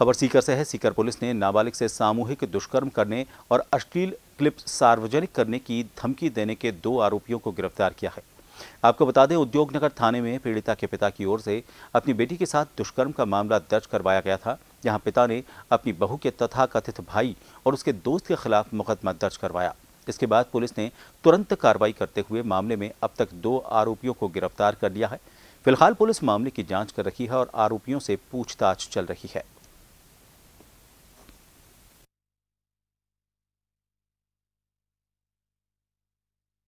खबर सीकर से है सीकर पुलिस ने नाबालिग से सामूहिक दुष्कर्म करने और अश्लील क्लिप सार्वजनिक करने की धमकी देने के दो आरोपियों को गिरफ्तार किया है आपको बता दें उद्योगनगर थाने में पीड़िता के पिता की ओर से अपनी बेटी के साथ दुष्कर्म का मामला दर्ज करवाया गया था जहां पिता ने अपनी बहू के तथाकथित भाई और उसके दोस्त के खिलाफ मुकदमा दर्ज करवाया इसके बाद पुलिस ने तुरंत कार्रवाई करते हुए मामले में अब तक दो आरोपियों को गिरफ्तार कर लिया है फिलहाल पुलिस मामले की जांच कर रही है और आरोपियों से पूछताछ चल रही है